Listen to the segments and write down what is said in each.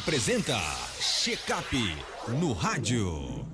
apresenta Checkup no rádio.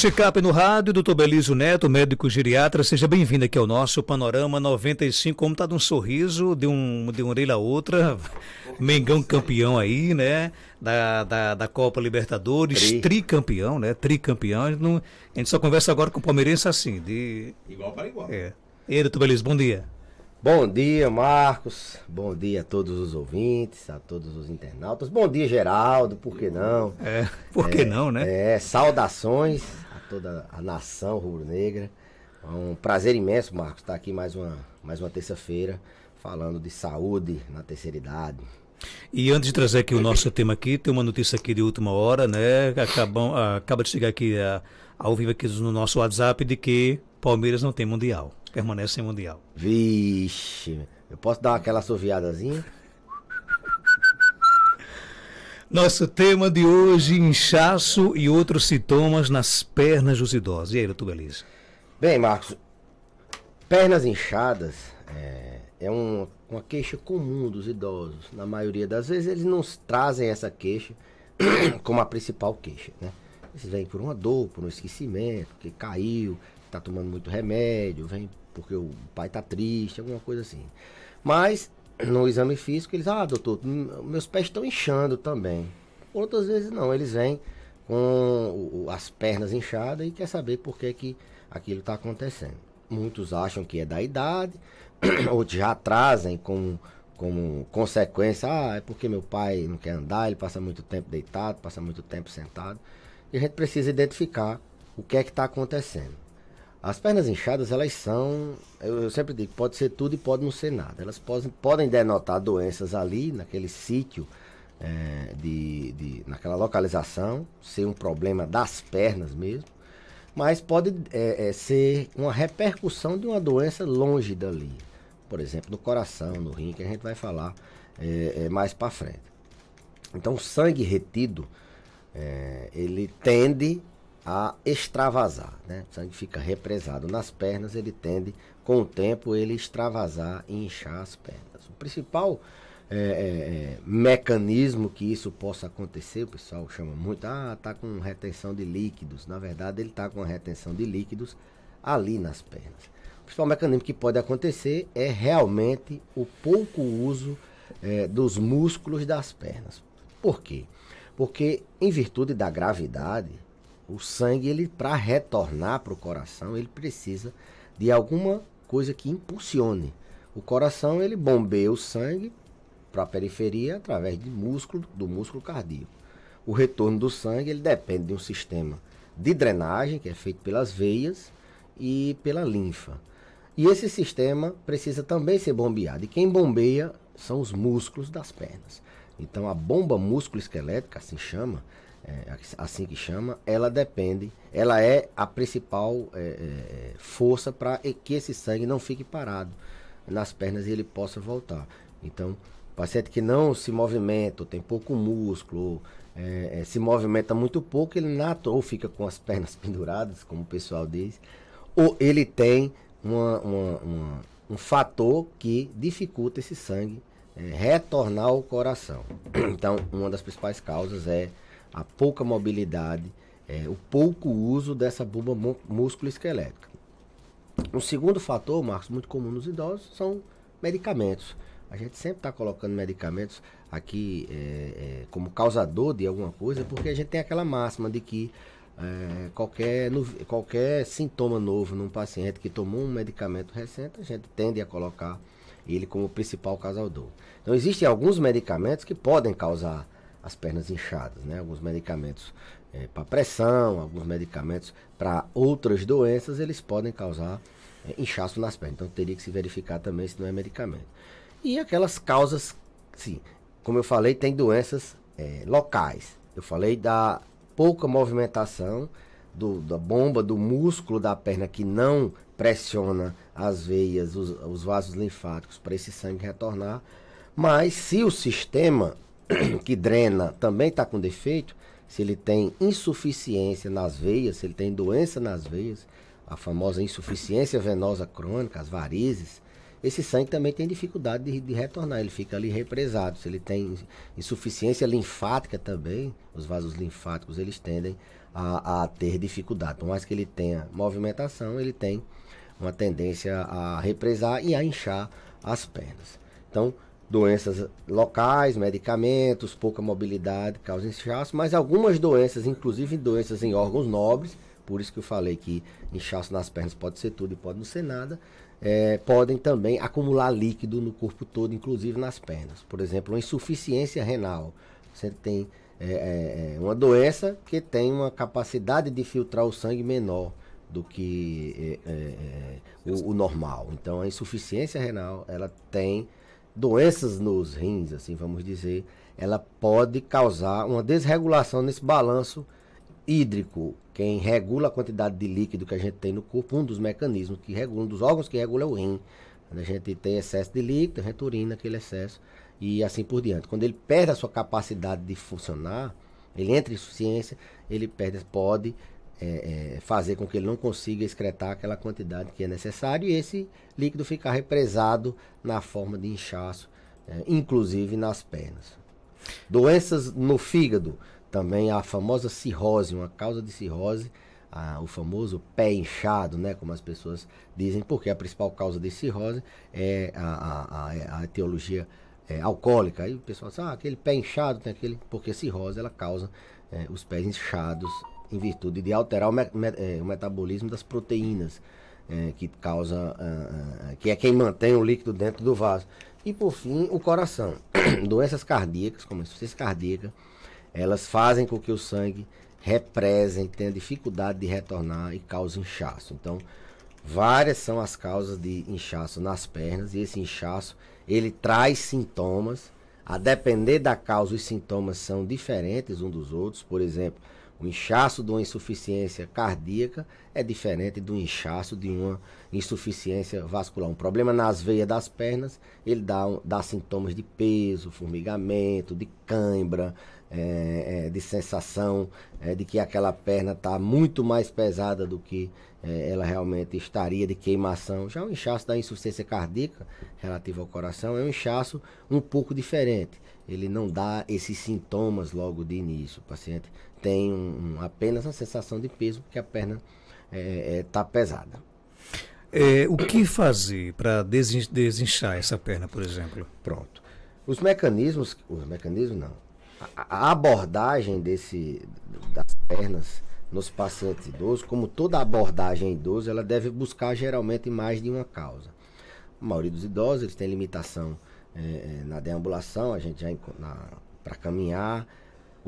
Checap no rádio, doutor Belísio Neto, médico geriatra, seja bem-vindo aqui ao nosso Panorama 95. Como está de um sorriso, de, um, de uma orelha a outra, Mengão campeão aí, né? Da, da, da Copa Libertadores, Tri. tricampeão, né? Tricampeão. A gente, não, a gente só conversa agora com o palmeirense assim, de... Igual para igual. É. E aí, doutor Belísio, bom dia. Bom dia, Marcos. Bom dia a todos os ouvintes, a todos os internautas. Bom dia, Geraldo, por que não? É, por que é, não, né? É, saudações toda a nação rubro-negra. É um prazer imenso, Marcos, estar aqui mais uma, mais uma terça-feira falando de saúde na terceira idade. E antes de trazer aqui o nosso tema aqui, tem uma notícia aqui de última hora, né? Acabam, ah, acaba de chegar aqui a, ah, ao vivo aqui no nosso WhatsApp de que Palmeiras não tem Mundial, permanece sem Mundial. Vixe, eu posso dar aquela assoviadazinha? Nosso tema de hoje, inchaço e outros sintomas nas pernas dos idosos. E aí, doutor Beleza? Bem, Marcos, pernas inchadas é, é um, uma queixa comum dos idosos. Na maioria das vezes, eles não trazem essa queixa como a principal queixa, né? Eles vêm por uma dor, por um esquecimento, porque caiu, está tomando muito remédio, vem porque o pai está triste, alguma coisa assim. Mas no exame físico, eles, ah, doutor, hum, meus pés estão inchando também. Outras vezes não, eles vêm com as pernas inchadas e quer saber por que, que aquilo está acontecendo. Muitos acham que é da idade, outros já trazem como, como consequência, ah, é porque meu pai não quer andar, ele passa muito tempo deitado, passa muito tempo sentado. E a gente precisa identificar o que é que está acontecendo. As pernas inchadas, elas são, eu, eu, sempre digo, pode ser tudo e pode não ser nada. Elas podem, podem denotar doenças ali, naquele sítio, é, de, de, naquela localização, ser um problema das pernas mesmo, mas pode é, é, ser uma repercussão de uma doença longe dali. Por exemplo, no coração, no rim, que a gente vai falar é, é, mais para frente. Então, o sangue retido, é, ele tende a extravasar, né? O sangue fica represado nas pernas, ele tende, com o tempo, ele extravasar e inchar as pernas. O principal é, é, é, mecanismo que isso possa acontecer, o pessoal chama muito, ah, tá com retenção de líquidos. Na verdade, ele tá com retenção de líquidos ali nas pernas. O principal mecanismo que pode acontecer é realmente o pouco uso é, dos músculos das pernas. Por quê? Porque, em virtude da gravidade, o sangue, ele para retornar para o coração, ele precisa de alguma coisa que impulsione. O coração, ele bombeia o sangue para a periferia através de músculo, do músculo cardíaco. O retorno do sangue, ele depende de um sistema de drenagem, que é feito pelas veias e pela linfa. E esse sistema precisa também ser bombeado. E quem bombeia são os músculos das pernas. Então a bomba músculo-esquelética, assim chama, é, assim que chama, ela depende, ela é a principal é, é força para que esse sangue não fique parado nas pernas e ele possa voltar. Então, paciente que não se movimenta, tem pouco músculo, é, é, se movimenta muito pouco, ele nato ou fica com as pernas penduradas, como o pessoal diz, ou ele tem uma, uma, uma, um fator que dificulta esse sangue é, retornar ao coração. Então, uma das principais causas é a pouca mobilidade, é, o pouco uso dessa bomba músculo-esquelética. Um segundo fator, Marcos, muito comum nos idosos são medicamentos. A gente sempre está colocando medicamentos aqui é, é, como causador de alguma coisa, porque a gente tem aquela máxima de que é, qualquer, no, qualquer sintoma novo num paciente que tomou um medicamento recente, a gente tende a colocar ele como principal causador. Então, existem alguns medicamentos que podem causar as pernas inchadas, né? Alguns medicamentos é, eh, para pressão, alguns medicamentos para outras doenças, eles podem causar é, inchaço nas pernas. Então teria que se verificar também se não é medicamento. E aquelas causas, sim, como eu falei, tem doenças é, locais. Eu falei da pouca movimentação do, da bomba do músculo da perna que não pressiona as veias, os, os vasos linfáticos para esse sangue retornar. Mas se o sistema que drena também está com defeito, se ele tem insuficiência nas veias, se ele tem doença nas veias, a famosa insuficiência venosa crônica, as varizes, esse sangue também tem dificuldade de, de, retornar, ele fica ali represado. Se ele tem insuficiência linfática também, os vasos linfáticos eles tendem a, a, ter dificuldade. Por mais que ele tenha movimentação, ele tem uma tendência a represar e a inchar as pernas. Então, doenças locais, medicamentos, pouca mobilidade causam inchaço, mas algumas doenças, inclusive doenças em órgãos nobres, por isso que eu falei que inchaço nas pernas pode ser tudo e pode não ser nada, é, podem também acumular líquido no corpo todo, inclusive nas pernas. Por exemplo, uma insuficiência renal. Você tem é, é, é uma doença que tem uma capacidade de filtrar o sangue menor do que é, é, o, o normal. Então, a insuficiência renal ela tem doenças nos rins, assim vamos dizer, ela pode causar uma desregulação nesse balanço hídrico. Quem regula a quantidade de líquido que a gente tem no corpo, um dos mecanismos que regula, um dos órgãos que regula é o rim. Quando a gente tem excesso de líquido, a gente urina aquele excesso e assim por diante. Quando ele perde a sua capacidade de funcionar, ele entra em insuficiência, ele perde, pode é, é, fazer com que ele não consiga excretar aquela quantidade que é necessário e esse líquido ficar represado na forma de inchaço, é, inclusive nas pernas. Doenças no fígado, também a famosa cirrose, uma causa de cirrose, a, o famoso pé inchado, né, como as pessoas dizem, porque a principal causa de cirrose é a, a, a etiologia é, alcoólica. Aí o pessoal diz, ah, aquele pé inchado tem aquele, porque cirrose ela causa é, os pés inchados em virtude de alterar o, me me é, o metabolismo das proteínas, é, que causa, uh, uh, que é quem mantém o líquido dentro do vaso. E por fim, o coração. Doenças cardíacas, como a insuficiência cardíaca, elas fazem com que o sangue represem, tenha dificuldade de retornar e cause inchaço. Então, várias são as causas de inchaço nas pernas e esse inchaço ele traz sintomas. A depender da causa, os sintomas são diferentes um dos outros. Por exemplo, o inchaço de uma insuficiência cardíaca é diferente do inchaço de uma insuficiência vascular. Um problema nas veias das pernas, ele dá, dá sintomas de peso, formigamento, de cãibra, é, é, de sensação é, de que aquela perna está muito mais pesada do que é, ela realmente estaria de queimação. Já o é inchaço da insuficiência cardíaca relativa ao coração é um inchaço um pouco diferente. Ele não dá esses sintomas logo de início. O paciente tem um, um, apenas a sensação de peso porque a perna está é, é tá pesada. É, o que fazer para desin desinchar essa perna, por exemplo? Pronto. Os mecanismos, os mecanismos não. A, a abordagem desse das pernas nos pacientes idosos, como toda abordagem idosa, ela deve buscar geralmente mais de uma causa. A maioria dos idosos eles tem limitação é, na deambulação, a gente já para caminhar,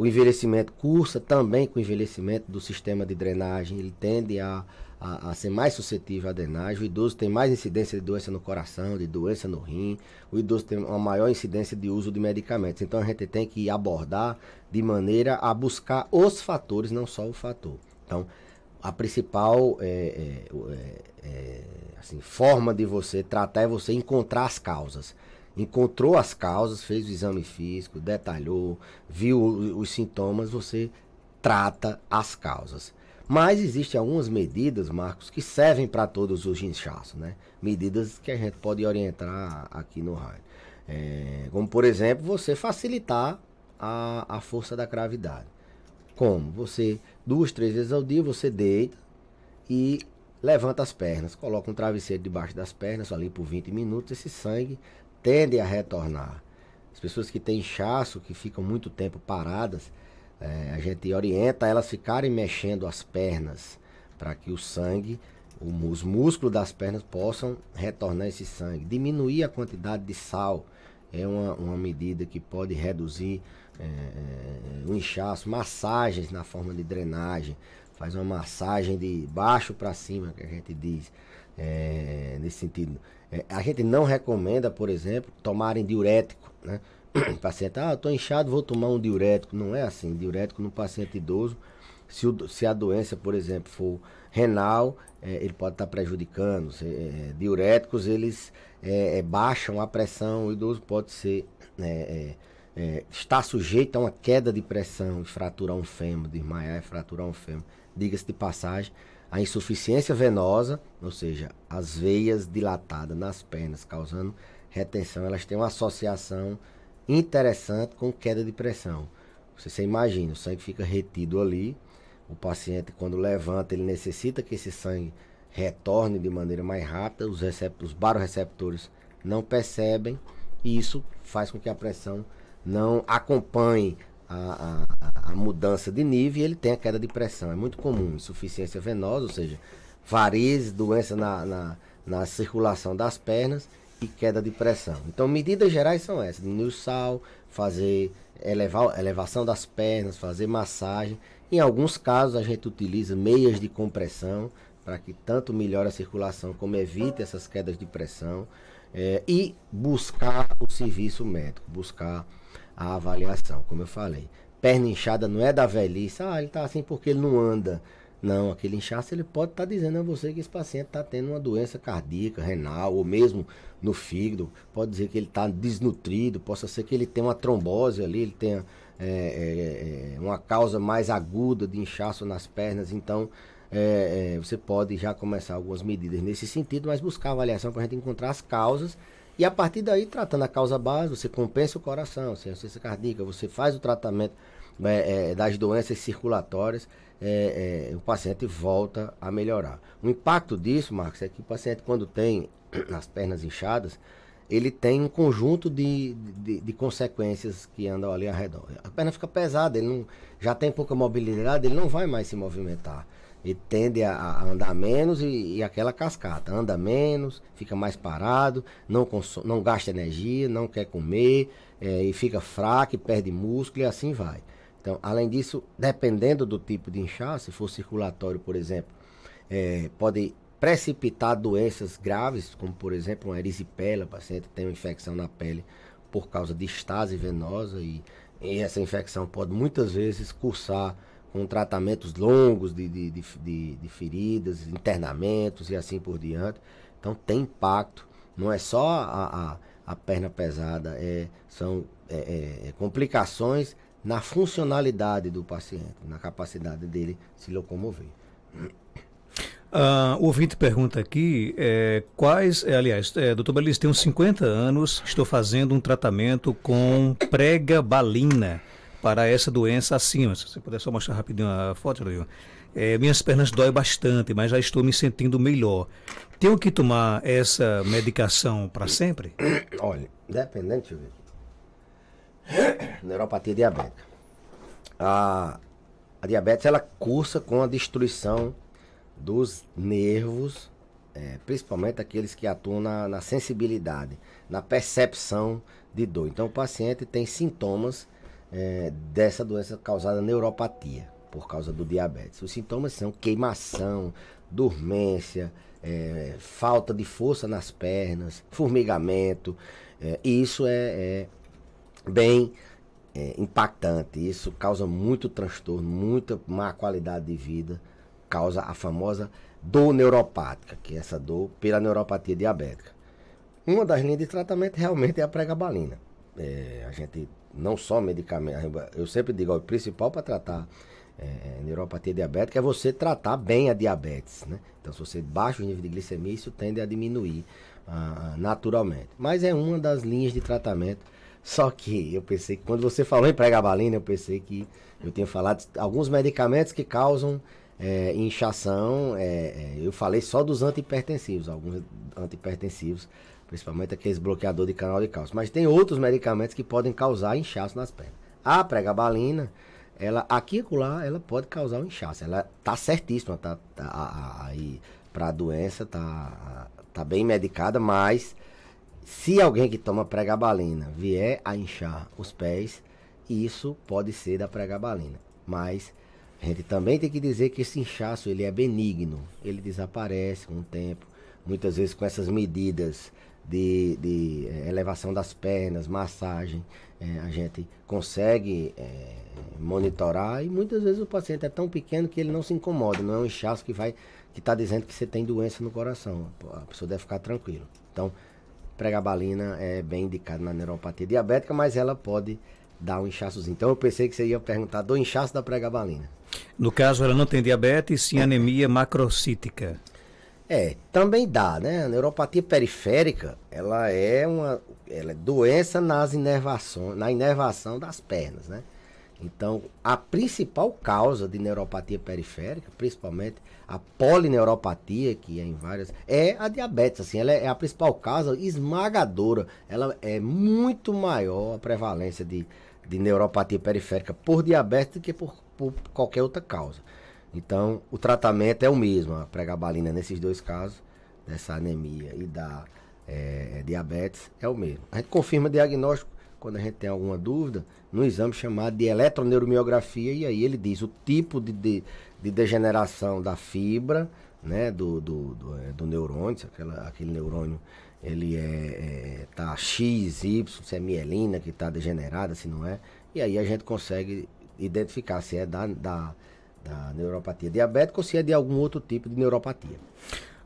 o envelhecimento cursa também com o envelhecimento do sistema de drenagem, ele tende a, a, a, ser mais suscetível à drenagem. O idoso tem mais incidência de doença no coração, de doença no rim. O idoso tem uma maior incidência de uso de medicamentos. Então a gente tem que abordar de maneira a buscar os fatores, não só o fator. Então, a principal é, é, é, é, assim, forma de você tratar é você encontrar as causas encontrou as causas, fez o exame físico, detalhou, viu os sintomas, você trata as causas. Mas existem algumas medidas, Marcos, que servem para todos os inchaços, né? Medidas que a gente pode orientar aqui no rádio. É, como, por exemplo, você facilitar a, a força da gravidade. Como? Você, duas, três vezes ao dia, você deita e levanta as pernas. Coloca um travesseiro debaixo das pernas, ali por 20 minutos. Esse sangue tendem a retornar. As pessoas que têm inchaço, que ficam muito tempo paradas, é, a gente orienta elas ficarem mexendo as pernas para que o sangue, os músculos das pernas possam retornar esse sangue. Diminuir a quantidade de sal é uma, uma medida que pode reduzir é, o inchaço. Massagens na forma de drenagem, faz uma massagem de baixo para cima, que a gente diz, é, nesse sentido. É, a gente não recomenda, por exemplo, tomarem diurético, né? O paciente, ah, estou inchado, vou tomar um diurético. Não é assim. Diurético no paciente idoso, se, o, se a doença, por exemplo, for renal, é, ele pode estar tá prejudicando. Se, é, diuréticos, eles é, é, baixam a pressão, o idoso pode ser. Né, é, está sujeito a uma queda de pressão, fraturar um fêmur, desmaiar e fraturar um fêmur. Diga-se de passagem, a insuficiência venosa, ou seja, as veias dilatadas nas pernas causando retenção, elas têm uma associação interessante com queda de pressão. Você, se imagina, o sangue fica retido ali, o paciente quando levanta, ele necessita que esse sangue retorne de maneira mais rápida, os, os baroreceptores não percebem e isso faz com que a pressão não acompanhe a, a, a, mudança de nível e ele tem a queda de pressão. É muito comum, insuficiência venosa, ou seja, varizes, doença na, na, na circulação das pernas e queda de pressão. Então, medidas gerais são essas: diminuir o sal, fazer elevar, elevação das pernas, fazer massagem. Em alguns casos, a gente utiliza meias de compressão para que tanto melhore a circulação como evite essas quedas de pressão. É, e buscar o serviço médico, buscar a avaliação, como eu falei. Perna inchada não é da velhice, ah, ele está assim porque ele não anda. Não, aquele inchaço ele pode estar tá dizendo a você que esse paciente está tendo uma doença cardíaca, renal, ou mesmo no fígado. Pode dizer que ele está desnutrido, possa ser que ele tenha uma trombose ali, ele tenha é, é, é uma causa mais aguda de inchaço nas pernas. Então, é, é, você pode já começar algumas medidas nesse sentido, mas buscar avaliação para a gente encontrar as causas e a partir daí, tratando a causa base, você compensa o coração, você assim, cardíaca, você faz o tratamento é, é, das doenças circulatórias, é, é, o paciente volta a melhorar. O impacto disso, Marcos, é que o paciente, quando tem as pernas inchadas, ele tem um conjunto de, de, de, consequências que andam ali ao redor. A perna fica pesada, ele não, já tem pouca mobilidade, ele não vai mais se movimentar ele tende a, a andar menos e, e, aquela cascata. Anda menos, fica mais parado, não, consome, não gasta energia, não quer comer, é, e fica fraco, e perde músculo e assim vai. Então, além disso, dependendo do tipo de inchaço, se for circulatório, por exemplo, é, pode precipitar doenças graves, como por exemplo uma erisipela, o paciente tem uma infecção na pele por causa de estase venosa e, e essa infecção pode muitas vezes cursar com tratamentos longos de, de, de, de, feridas, internamentos e assim por diante. Então tem impacto, não é só a, a, a perna pesada, é, são é, é, é, complicações na funcionalidade do paciente, na capacidade dele se locomover. Uh, o ouvinte pergunta aqui é, quais, é, aliás, é, doutor Belis, tenho 50 anos, estou fazendo um tratamento com pregabalina para essa doença acima. Se você puder só mostrar rapidinho a foto, Rodrigo. É, minhas pernas doem bastante, mas já estou me sentindo melhor. Tenho que tomar essa medicação para sempre? Olha, dependente, neuropatia diabética. A, a, diabetes ela cursa com a destruição dos nervos, é, principalmente aqueles que atuam na, na sensibilidade, na percepção de dor. Então o paciente tem sintomas é, dessa doença causada neuropatia por causa do diabetes. Os sintomas são queimação, dormência, é, falta de força nas pernas, formigamento. É, e isso é, é bem é, impactante. Isso causa muito transtorno, muita má qualidade de vida. Causa a famosa dor neuropática, que é essa dor pela neuropatia diabética. Uma das linhas de tratamento realmente é a pregabalina. É, a gente não só medicamento, eu sempre digo, ó, o principal para tratar é, é, neuropatia diabética é você tratar bem a diabetes, né? Então, se você baixa o nível de glicemia, isso tende a diminuir ah, ah, naturalmente. Mas é uma das linhas de tratamento. Só que eu pensei que quando você falou em pregabalina, eu pensei que eu tinha falado de alguns medicamentos que causam é, inchação. É, é, eu falei só dos antipertensivos, alguns antipertensivos principalmente aqueles bloqueador de canal de cálcio. Mas tem outros medicamentos que podem causar inchaço nas pernas. A pregabalina, ela aqui e acolá, ela pode causar um inchaço. Ela tá certíssima, tá, tá aí para a doença tá tá bem medicada, mas se alguém que toma pregabalina vier a inchar os pés, isso pode ser da pregabalina. Mas a gente também tem que dizer que esse inchaço ele é benigno, ele desaparece com o tempo. Muitas vezes com essas medidas de, de eh, elevação das pernas, massagem, é, a gente consegue é, monitorar e muitas vezes o paciente é tão pequeno que ele não se incomoda, não é um inchaço que vai que está dizendo que você tem doença no coração. A pessoa deve ficar tranquila. Então, pregabalina é bem indicada na neuropatia diabética, mas ela pode dar um inchaçozinho. Então eu pensei que você ia perguntar do inchaço da pregabalina. No caso, ela não tem diabetes, sim anemia macrocítica. É, também dá, né? A neuropatia periférica, ela é uma ela é doença nas inervações, na inervação das pernas, né? Então, a principal causa de neuropatia periférica, principalmente a polineuropatia, que é em várias, é a diabetes, assim, ela é a principal causa esmagadora. Ela é muito maior a prevalência de, de neuropatia periférica por diabetes do que por, por qualquer outra causa. Então, o tratamento é o mesmo, a pregabalina nesses dois casos, dessa anemia e da é, é diabetes, é o mesmo. A gente confirma o diagnóstico quando a gente tem alguma dúvida, no exame chamado de eletroneuromiografia, e aí ele diz o tipo de, de, de degeneração da fibra, né, do, do, do, é, do neurônio, aquela, aquele neurônio ele é, é, tá X, Y, se é mielina que está degenerada, se não é, e aí a gente consegue identificar se é da, da da neuropatia diabética ou se é de algum outro tipo de neuropatia.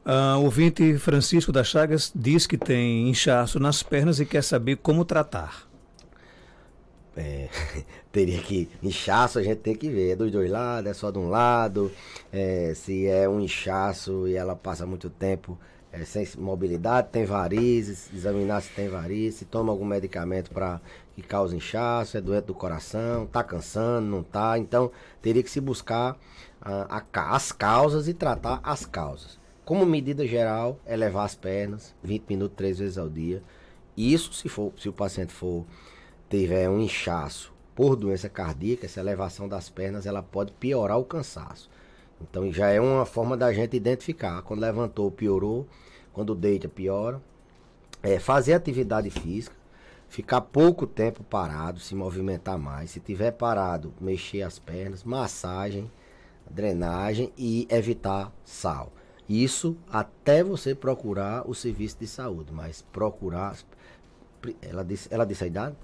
Uh, ah, o ouvinte Francisco das Chagas diz que tem inchaço nas pernas e quer saber como tratar. É, teria que. Inchaço a gente tem que ver. É dos dois lados, é só de um lado. É, se é um inchaço e ela passa muito tempo é, sem mobilidade, tem varizes, examinar se tem varizes, se toma algum medicamento para que causa inchaço, é doente do coração, tá cansando, não tá. Então, teria que se buscar ah, a, a, as causas e tratar as causas. Como medida geral, é levar as pernas 20 minutos, três vezes ao dia. Isso se for, se o paciente for tiver um inchaço por doença cardíaca, essa elevação das pernas, ela pode piorar o cansaço. Então já é uma forma da gente identificar. Quando levantou, piorou. Quando deita, piora. É, fazer atividade física ficar pouco tempo parado, se movimentar mais. Se tiver parado, mexer as pernas, massagem, drenagem e evitar sal. Isso até você procurar o serviço de saúde, mas procurar. Ela disse, ela disse a idade?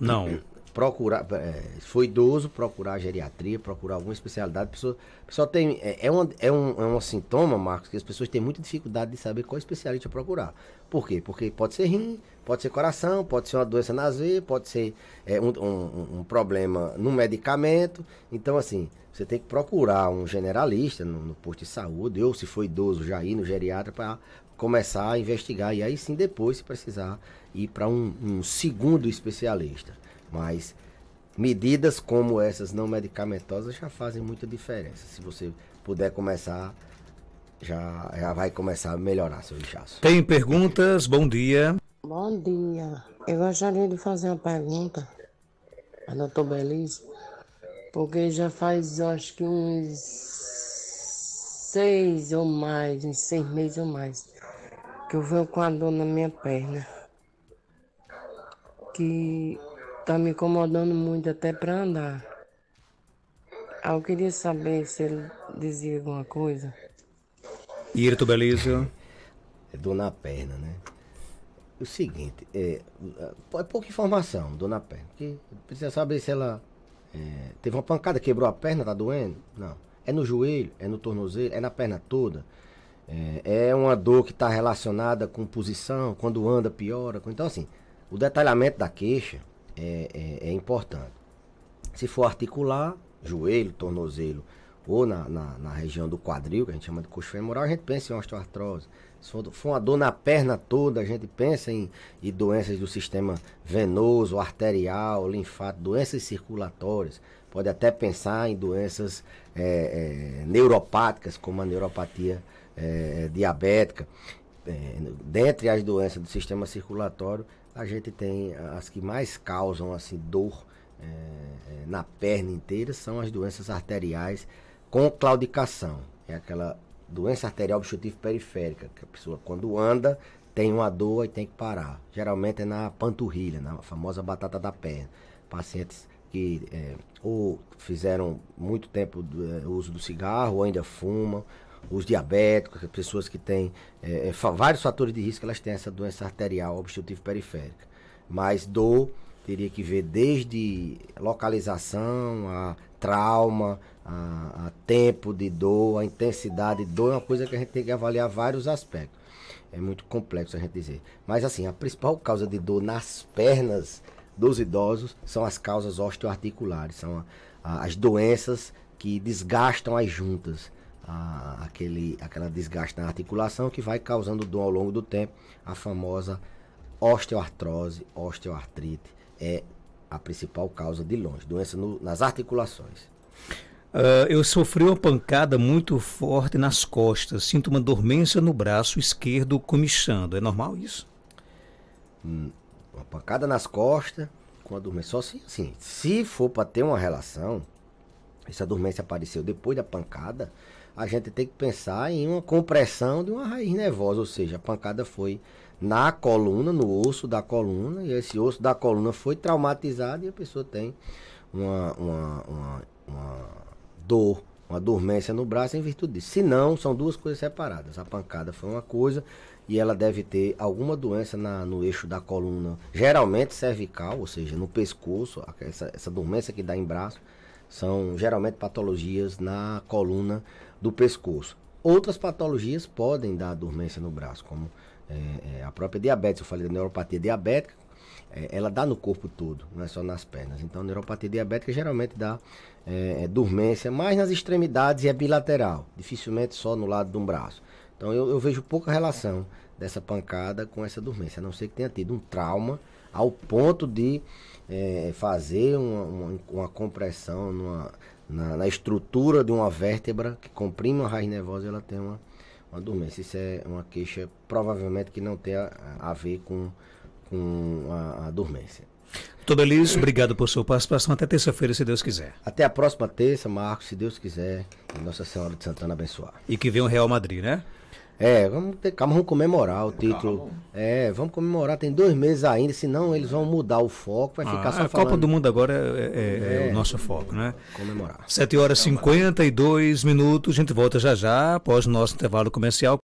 Não, procurar, se é, for idoso, procurar geriatria, procurar alguma especialidade. pessoa, pessoa tem, é, é, uma, é, um, é um sintoma, Marcos, que as pessoas têm muita dificuldade de saber qual especialista procurar. Por quê? Porque pode ser rim, pode ser coração, pode ser uma doença nas veias, pode ser é, um, um, um, problema no medicamento. Então, assim, você tem que procurar um generalista no, no posto de saúde, ou se for idoso, já ir no geriatra para começar a investigar. E aí sim, depois, se precisar, ir para um, um segundo especialista. Mas medidas como essas não medicamentosas já fazem muita diferença. Se você puder começar, já, já vai começar a melhorar seu inchaço. Tem perguntas? Bom dia. Bom dia. Eu gostaria de fazer uma pergunta a doutor Belize, porque já faz acho que uns seis ou mais, uns seis meses ou mais, que eu venho com a dor na minha perna. Que Tá me incomodando muito até para andar. Ah, eu queria saber se ele dizia alguma coisa. Irto, beleza? É dor na perna, né? O seguinte, é, é, é pouca informação, dor na perna. Que precisa saber se ela é, teve uma pancada, quebrou a perna, tá doendo? Não. É no joelho, é no tornozelo, é na perna toda. É, é uma dor que está relacionada com posição, quando anda piora. Então, assim, o detalhamento da queixa é, é, é importante. Se for articular, joelho, tornozelo ou na, na, na, região do quadril, que a gente chama de coxo femoral, a gente pensa em osteoartrose. Se for, for uma dor na perna toda, a gente pensa em, em doenças do sistema venoso, arterial, linfático, doenças circulatórias. Pode até pensar em doenças é, é, neuropáticas, como a neuropatia é, diabética. É, dentre as doenças do sistema circulatório, a gente tem as que mais causam assim dor é, é, na perna inteira são as doenças arteriais com claudicação. É aquela doença arterial obstrutiva periférica, que a pessoa quando anda tem uma dor e tem que parar. Geralmente é na panturrilha, na famosa batata da perna. Pacientes que é, ou fizeram muito tempo do, é, uso do cigarro, ou ainda fumam, os diabéticos, pessoas que têm é, é vários fatores de risco, elas têm essa doença arterial obstrutiva periférica. Mas dor teria que ver desde localização, a trauma, a, a tempo de dor, a intensidade de dor, é uma coisa que a gente tem que avaliar vários aspectos. É muito complexo a gente dizer. Mas assim, a principal causa de dor nas pernas dos idosos são as causas osteoarticulares, são a, a, as doenças que desgastam as juntas a, aquele, aquela desgaste na articulação que vai causando dor ao longo do tempo. A famosa osteoartrose, osteoartrite é a principal causa de longe, doença no, nas articulações. Uh, eu sofri uma pancada muito forte nas costas, sinto uma dormência no braço esquerdo comichando. É normal isso? Hum, uma pancada nas costas com a dormência. Só se, assim, se for para ter uma relação, essa dormência apareceu depois da pancada, a gente tem que pensar em uma compressão de uma raiz nervosa, ou seja, a pancada foi na coluna, no osso da coluna, e esse osso da coluna foi traumatizado e a pessoa tem uma, uma, uma, uma dor, uma dormência no braço em virtude disso. Se não, são duas coisas separadas. A pancada foi uma coisa e ela deve ter alguma doença na, no eixo da coluna, geralmente cervical, ou seja, no pescoço, essa, essa dormência que dá em braço, são geralmente patologias na coluna do pescoço. Outras patologias podem dar dormência no braço, como é, é, a própria diabetes. Eu falei da neuropatia diabética, é, ela dá no corpo todo, não é só nas pernas. Então, a neuropatia diabética geralmente dá é, é dormência, mas nas extremidades e é bilateral, dificilmente só no lado de um braço. Então, eu, eu vejo pouca relação dessa pancada com essa dormência, a não ser que tenha tido um trauma ao ponto de é, fazer uma, uma, uma compressão numa, na, na, estrutura de uma vértebra que comprime uma raiz nervosa, ela tem uma, uma dormência. Isso é uma queixa provavelmente que não tem a, a ver com, com a, a dormência. Doutor Belis, obrigado por sua participação. Até terça-feira, se Deus quiser. Até a próxima terça, Marcos, se Deus quiser. Nossa Senhora de Santana abençoar. E que venha o Real Madrid, né? É, vamos ter calma, vamos comemorar o título. Calma. É, vamos comemorar, tem dois meses ainda, senão eles vão mudar o foco, vai ah, ficar só A falando. Copa do Mundo agora é, é, é, é, o nosso foco, né? Comemorar. 7 horas e 52 minutos, a gente volta já já, após o nosso intervalo comercial.